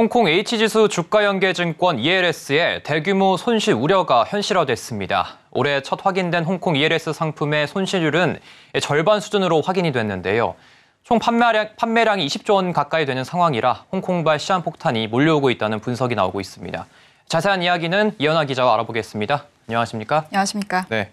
홍콩 H지수 주가연계증권 ELS의 대규모 손실 우려가 현실화됐습니다. 올해 첫 확인된 홍콩 ELS 상품의 손실률은 절반 수준으로 확인이 됐는데요. 총 판매량, 판매량이 20조 원 가까이 되는 상황이라 홍콩발 시한폭탄이 몰려오고 있다는 분석이 나오고 있습니다. 자세한 이야기는 이현아 기자와 알아보겠습니다. 안녕하십니까? 안녕하십니까? 네.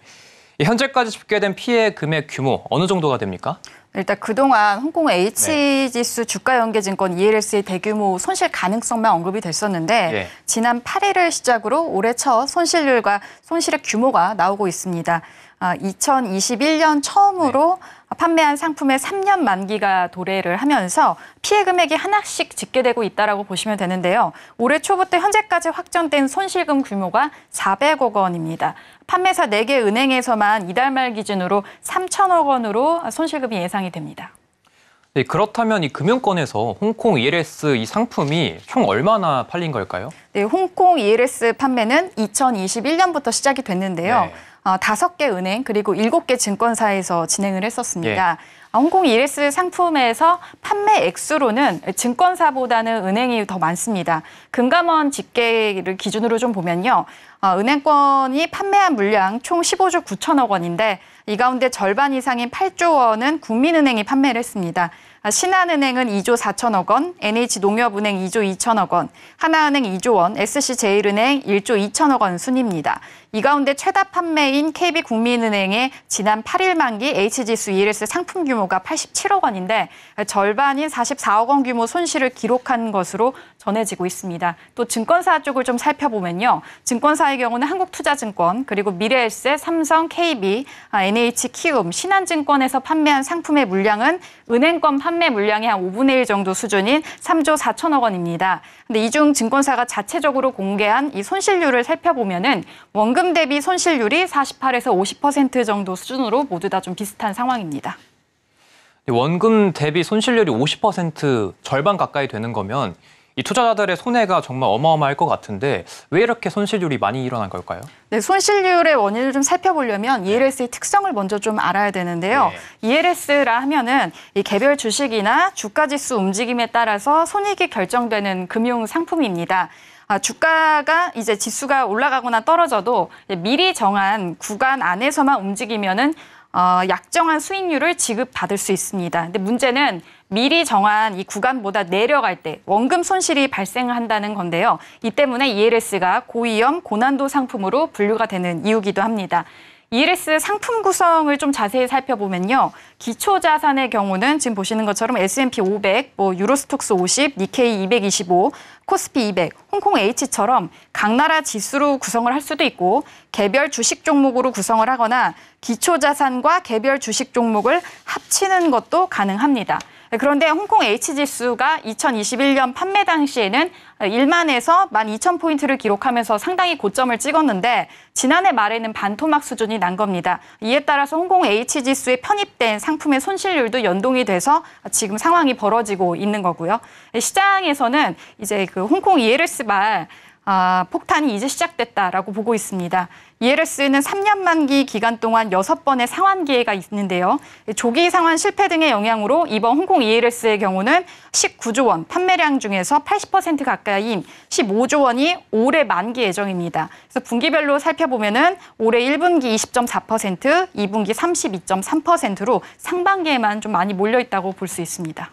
현재까지 집계된 피해 금액 규모 어느 정도가 됩니까? 일단 그동안 홍콩 네. H지수 네. 주가 연계 증권 ELS의 대규모 손실 가능성만 언급이 됐었는데 네. 지난 8일을 시작으로 올해 첫 손실률과 손실의 규모가 나오고 있습니다. 2021년 어, 처음으로 네. 판매한 상품의 3년 만기가 도래를 하면서 피해 금액이 하나씩 집계되고 있다라고 보시면 되는데요. 올해 초부터 현재까지 확정된 손실금 규모가 400억 원입니다. 판매사 4개 은행에서만 이달 말 기준으로 3천억 원으로 손실금이 예상이 됩니다. 네, 그렇다면 이 금융권에서 홍콩 ELS 이 상품이 총 얼마나 팔린 걸까요? 네, 홍콩 ELS 판매는 2021년부터 시작이 됐는데요. 네. 어, 다섯 개 은행 그리고 일곱 개 증권사에서 진행을 했었습니다. 예. 홍콩 ES 상품에서 판매 액수로는 증권사보다는 은행이 더 많습니다. 금감원 집계를 기준으로 좀 보면요. 아, 은행권이 판매한 물량 총 15조 9천억 원인데 이 가운데 절반 이상인 8조 원은 국민은행이 판매를 했습니다. 아, 신한은행은 2조 4천억 원, NH농협은행 2조 2천억 원, 하나은행 2조 원, SC제일은행 1조 2천억 원 순입니다. 이 가운데 최다 판매인 KB 국민은행의 지난 8일 만기 HG수 ELS 상품 규모가 87억 원인데 절반인 44억 원 규모 손실을 기록한 것으로 전해지고 있습니다. 또 증권사 쪽을 좀 살펴보면요. 증권사의 경우는 한국투자증권, 그리고 미래엘세 삼성, KB, NH, 아, 키움, 신한증권에서 판매한 상품의 물량은 은행권 판매 물량의 한 5분의 1 정도 수준인 3조 4천억 원입니다. 근데 이 중 증권사가 자체적으로 공개한 이 손실률을 살펴보면은 원금 네, 원금 대비 손실률이 48에서 50% 정도 수준으로 모두 다 좀 비슷한 상황입니다. 원금 대비 손실률이 50% 절반 가까이 되는 거면 이 투자자들의 손해가 정말 어마어마할 것 같은데 왜 이렇게 손실률이 많이 일어난 걸까요? 네, 손실률의 원인을 좀 살펴보려면 ELS의 네. 특성을 먼저 좀 알아야 되는데요. 네. ELS라 하면은 이 개별 주식이나 주가 지수 움직임에 따라서 손익이 결정되는 금융 상품입니다. 아, 주가가 이제 지수가 올라가거나 떨어져도 미리 정한 구간 안에서만 움직이면은 어, 약정한 수익률을 지급받을 수 있습니다. 근데 문제는 미리 정한 이 구간보다 내려갈 때 원금 손실이 발생한다는 건데요. 이 때문에 ELS가 고위험 고난도 상품으로 분류가 되는 이유기도 합니다. ELS 상품 구성을 좀 자세히 살펴보면요. 기초 자산의 경우는 지금 보시는 것처럼 S&P 500, 뭐 유로스톡스 50, 니케이 225, 코스피 200, 홍콩 H처럼 각 나라 지수로 구성을 할 수도 있고 개별 주식 종목으로 구성을 하거나 기초 자산과 개별 주식 종목을 합치는 것도 가능합니다. 네, 그런데 홍콩 H지수가 2021년 판매 당시에는 1만에서 1만 2천 포인트를 기록하면서 상당히 고점을 찍었는데 지난해 말에는 반토막 수준이 난 겁니다. 이에 따라서 홍콩 H지수에 편입된 상품의 손실률도 연동이 돼서 지금 상황이 벌어지고 있는 거고요. 시장에서는 이제 그 홍콩 ELS 말 아, 폭탄이 이제 시작됐다라고 보고 있습니다. 이 ELS는 3년 만기 기간 동안 6번의 상환 기회가 있는데요. 조기 상환 실패 등의 영향으로 이번 홍콩 이 e l 스의 경우는 19조 원 판매량 중에서 80% 가까이인 15조 원이 올해 만기 예정입니다. 그래서 분기별로 살펴보면은 올해 1분기 20.4%, 2분기 32.3%로 상반기에만 좀 많이 몰려 있다고 볼 수 있습니다.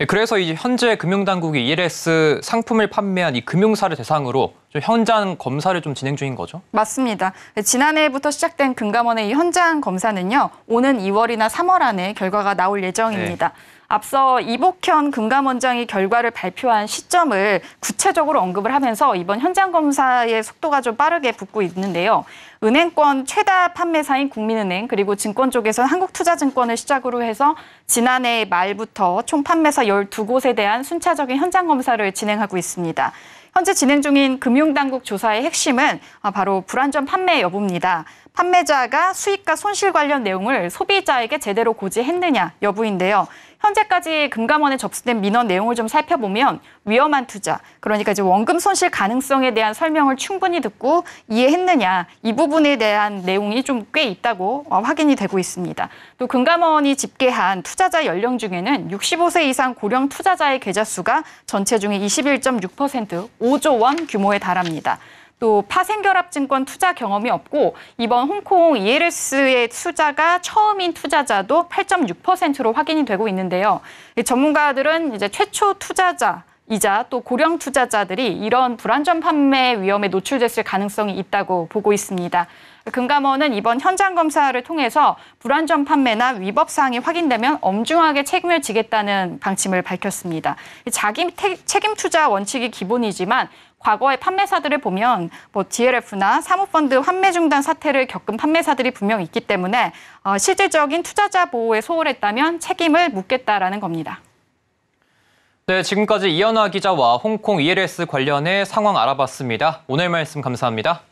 예, 그래서 이제 현재 금융당국이 ELS 상품을 판매한 이 금융사를 대상으로 좀 현장 검사를 좀 진행 중인 거죠? 맞습니다. 예, 지난해부터 시작된 금감원의 현장 검사는요. 오는 2월이나 3월 안에 결과가 나올 예정입니다. 네. 앞서 이복현 금감원장이 결과를 발표한 시점을 구체적으로 언급을 하면서 이번 현장 검사의 속도가 좀 빠르게 붙고 있는데요. 은행권 최다 판매사인 국민은행 그리고 증권 쪽에서 한국투자증권을 시작으로 해서 지난해 말부터 총 판매사 12곳에 대한 순차적인 현장 검사를 진행하고 있습니다. 현재 진행 중인 금융당국 조사의 핵심은 아, 바로 불안전 판매 여부입니다. 판매자가 수익과 손실 관련 내용을 소비자에게 제대로 고지했느냐 여부인데요. 현재까지 금감원에 접수된 민원 내용을 좀 살펴보면 위험한 투자, 그러니까 이제 원금 손실 가능성에 대한 설명을 충분히 듣고 이해했느냐 이 부분에 대한 내용이 좀 꽤 있다고 어, 확인이 되고 있습니다. 또 금감원이 집계한 투자자 연령 중에는 65세 이상 고령 투자자의 계좌 수가 전체 중에 21.6% 5조 원 규모에 달합니다. 또 파생결합증권 투자 경험이 없고 이번 홍콩 ELS의 투자가 처음인 투자자도 8.6%로 확인이 되고 있는데요. 전문가들은 이제 최초 투자자 이자 또 고령 투자자들이 이런 불안전 판매 위험에 노출됐을 가능성이 있다고 보고 있습니다. 금감원은 이번 현장 검사를 통해서 불안전 판매나 위법 사항이 확인되면 엄중하게 책임을 지겠다는 방침을 밝혔습니다. 자기 책임 투자 원칙이 기본이지만 과거의 판매사들을 보면 뭐 DLF나 사모펀드 환매 중단 사태를 겪은 판매사들이 분명 있기 때문에 어, 실질적인 투자자 보호에 소홀했다면 책임을 묻겠다라는 겁니다. 네, 지금까지 이현아 기자와 홍콩 ELS 관련해 상황 알아봤습니다. 오늘 말씀 감사합니다.